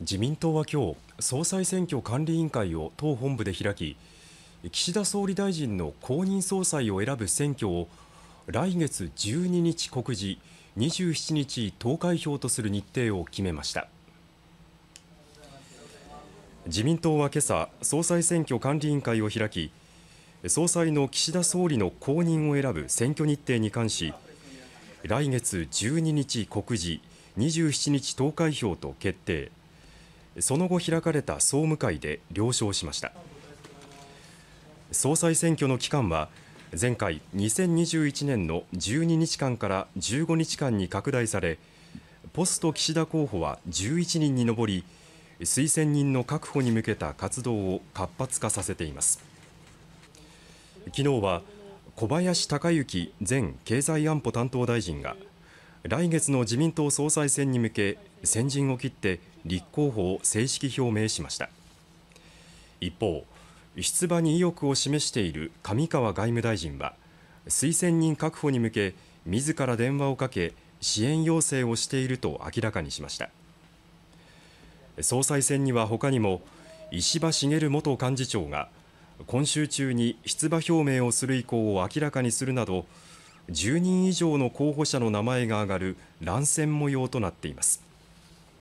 自民党は今日総裁選挙管理委員会を党本部で開き岸田総理大臣の公認総裁を選ぶ選挙を来月12日告示27日投開票とする日程を決めました自民党は今朝総裁選挙管理委員会を開き総裁の岸田総理の後任を選ぶ選挙日程に関し来月12日告示27日投開票と決定その後開かれた総務会で了承しました総裁選挙の期間は前回2021年の12日間から15日間に拡大されポスト岸田候補は11人に上り推薦人の確保に向けた活動を活発化させています昨日は小林鷹之前経済安保担当大臣が来月の自民党総裁選に向け先陣を切って立候補を正式表明しました一方出馬に意欲を示している上川外務大臣は推薦人確保に向け自ら電話をかけ支援要請をしていると明らかにしました総裁選には他にも石破茂元幹事長が今週中に出馬表明をする意向を明らかにするなど10人以上の候補者の名前が挙がる乱戦模様となっています。